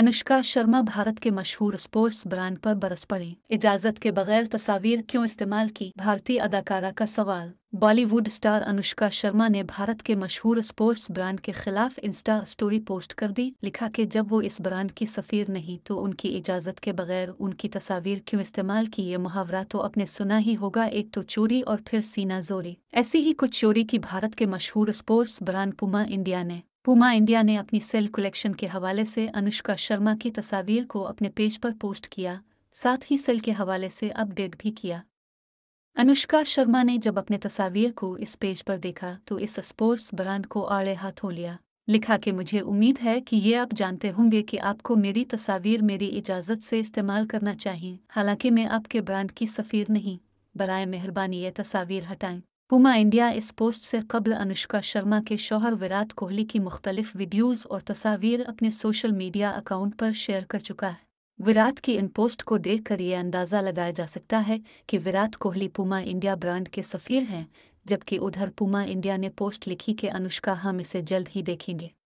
अनुष्का शर्मा भारत के मशहूर sports brand पर बरस पड़ी इजाजत के बगैर तस्वीर क्यों इस्तेमाल की भारतीय अदाकारा का सवाल बॉलीवुड स्टार अनुष्का शर्मा ने भारत के मशहूर स्पोर्ट्स ब्रांड के खिलाफ इंस्टा स्टोरी पोस्ट कर दी लिखा कि जब वो इस ब्रांड की सफ़ीर नहीं तो उनकी इजाज़त के बगैर उनकी तस्वीर क्यों इस्तेमाल की ये मुहावरा तो अपने सुना ही होगा एक तो चोरी और फिर सीना जोरी ऐसी ही कुछ चोरी की भारत के मशहूर स्पोर्ट्स ब्रांड पुमा इंडिया ने पूमा इंडिया ने अपनी सेल कलेक्शन के हवाले से अनुष्का शर्मा की तस्वीर को अपने पेज पर पोस्ट किया साथ ही सेल के हवाले से अपडेट भी किया अनुष्का शर्मा ने जब अपने तस्वीर को इस पेज पर देखा तो इस स्पोर्ट्स ब्रांड को आड़े हाथों लिया लिखा कि मुझे उम्मीद है कि ये आप जानते होंगे कि आपको मेरी तस्वीर मेरी इजाज़त से इस्तेमाल करना चाहिए हालांकि मैं आपके ब्रांड की सफ़ीर नहीं बरए मेहरबानी ये तस्वीर हटाएं पुमा इंडिया इस पोस्ट से कबल अनुष्का शर्मा के शौहर विराट कोहली की मुख्तलिफ वीडियोज़ और तस्वीर अपने सोशल मीडिया अकाउंट पर शेयर कर चुका है विराट की इन पोस्ट को देखकर ये अंदाज़ा लगाया जा सकता है कि विराट कोहली पुमा इंडिया ब्रांड के सफ़ीर हैं जबकि उधर पुमा इंडिया ने पोस्ट लिखी कि अनुष्का हम इसे जल्द ही देखेंगे